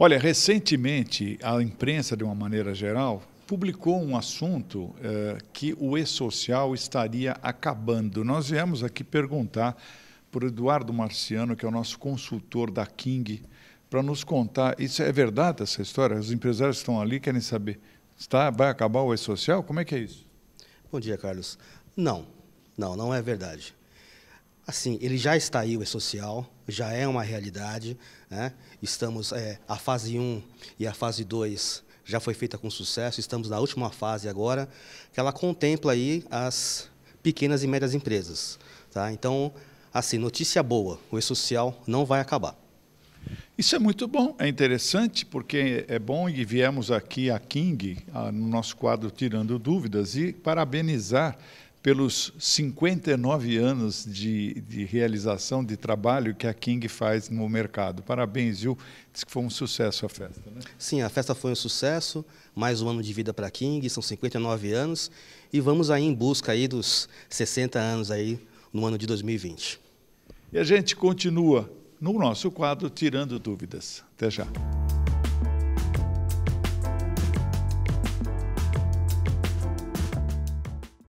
Olha, recentemente a imprensa, de uma maneira geral, publicou um assunto eh, que o e-social estaria acabando. Nós viemos aqui perguntar para o Eduardo Marciano, que é o nosso consultor da King, para nos contar. Isso é verdade essa história? Os empresários estão ali, querem saber. Está, vai acabar o e-social? Como é que é isso? Bom dia, Carlos. Não, não, não é verdade. Assim, ele já está aí, o E-Social, já é uma realidade. Né? Estamos, é, a fase 1 e a fase 2 já foi feita com sucesso, estamos na última fase agora, que ela contempla aí as pequenas e médias empresas. Tá? Então, assim, notícia boa, o E-Social não vai acabar. Isso é muito bom, é interessante, porque é bom e viemos aqui a King, a, no nosso quadro Tirando Dúvidas, e parabenizar pelos 59 anos de, de, realização de trabalho que a King faz no mercado. Parabéns, viu? Diz que foi um sucesso a festa, né? Sim, a festa foi um sucesso, mais um ano de vida para a King, são 59 anos, e vamos aí em busca aí dos 60 anos aí no ano de 2020. E a gente continua no nosso quadro Tirando Dúvidas. Até já.